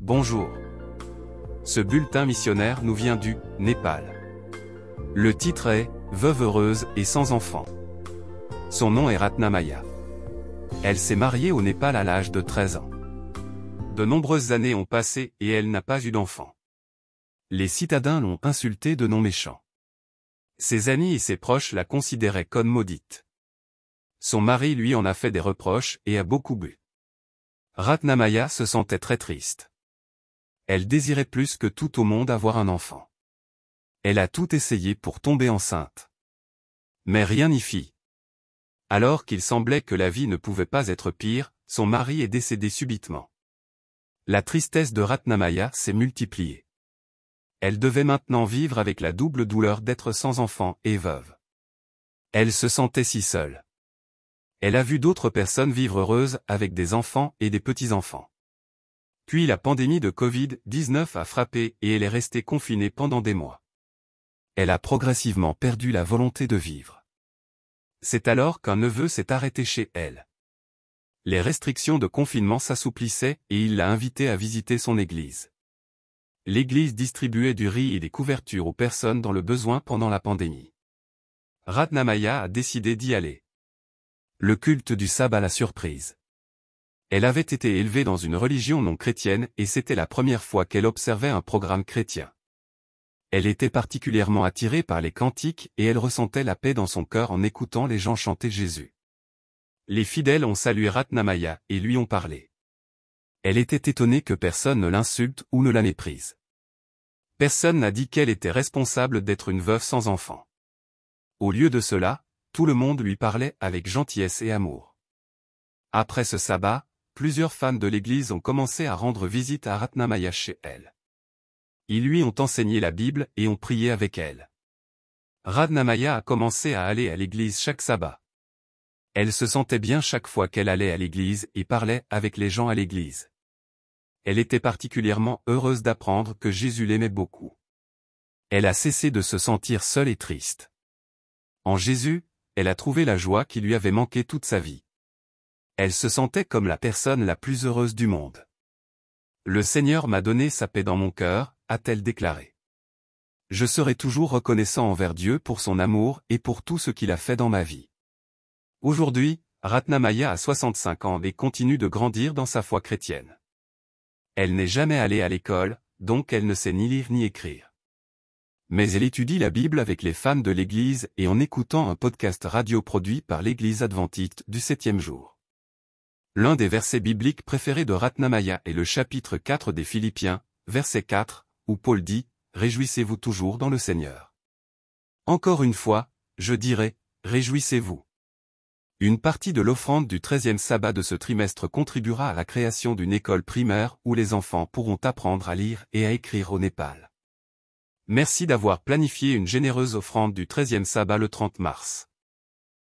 Bonjour. Ce bulletin missionnaire nous vient du Népal. Le titre est Veuve heureuse et sans enfant. Son nom est Ratnamaya. Elle s'est mariée au Népal à l'âge de 13 ans. De nombreuses années ont passé et elle n'a pas eu d'enfant. Les citadins l'ont insultée de noms méchants. Ses amis et ses proches la considéraient comme maudite. Son mari lui en a fait des reproches et a beaucoup bu. Ratnamaya se sentait très triste. Elle désirait plus que tout au monde avoir un enfant. Elle a tout essayé pour tomber enceinte. Mais rien n'y fit. Alors qu'il semblait que la vie ne pouvait pas être pire, son mari est décédé subitement. La tristesse de Ratnamaya s'est multipliée. Elle devait maintenant vivre avec la double douleur d'être sans enfant et veuve. Elle se sentait si seule. Elle a vu d'autres personnes vivre heureuses avec des enfants et des petits-enfants. Puis la pandémie de Covid-19 a frappé et elle est restée confinée pendant des mois. Elle a progressivement perdu la volonté de vivre. C'est alors qu'un neveu s'est arrêté chez elle. Les restrictions de confinement s'assouplissaient et il l'a invitée à visiter son église. L'église distribuait du riz et des couvertures aux personnes dans le besoin pendant la pandémie. Ratnamaya a décidé d'y aller. Le culte du sabbat la surprise. Elle avait été élevée dans une religion non chrétienne et c'était la première fois qu'elle observait un programme chrétien. Elle était particulièrement attirée par les cantiques et elle ressentait la paix dans son cœur en écoutant les gens chanter Jésus. Les fidèles ont salué Ratnamaya et lui ont parlé. Elle était étonnée que personne ne l'insulte ou ne la méprise. Personne n'a dit qu'elle était responsable d'être une veuve sans enfant. Au lieu de cela, tout le monde lui parlait avec gentillesse et amour. Après ce sabbat, plusieurs femmes de l'Église ont commencé à rendre visite à Ratnamaya chez elle. Ils lui ont enseigné la Bible et ont prié avec elle. Ratnamaya a commencé à aller à l'église chaque sabbat. Elle se sentait bien chaque fois qu'elle allait à l'église et parlait avec les gens à l'église. Elle était particulièrement heureuse d'apprendre que Jésus l'aimait beaucoup. Elle a cessé de se sentir seule et triste. En Jésus, elle a trouvé la joie qui lui avait manqué toute sa vie. Elle se sentait comme la personne la plus heureuse du monde. Le Seigneur m'a donné sa paix dans mon cœur, a-t-elle déclaré. Je serai toujours reconnaissant envers Dieu pour son amour et pour tout ce qu'il a fait dans ma vie. Aujourd'hui, Ratnamaya a 65 ans et continue de grandir dans sa foi chrétienne. Elle n'est jamais allée à l'école, donc elle ne sait ni lire ni écrire. Mais elle étudie la Bible avec les femmes de l'Église et en écoutant un podcast radio produit par l'Église adventiste du septième jour. L'un des versets bibliques préférés de Ratnamaya est le chapitre 4 des Philippiens, verset 4, où Paul dit « Réjouissez-vous toujours dans le Seigneur ». Encore une fois, je dirais « Réjouissez-vous ». Une partie de l'offrande du 13e sabbat de ce trimestre contribuera à la création d'une école primaire où les enfants pourront apprendre à lire et à écrire au Népal. Merci d'avoir planifié une généreuse offrande du 13e sabbat le 30 mars.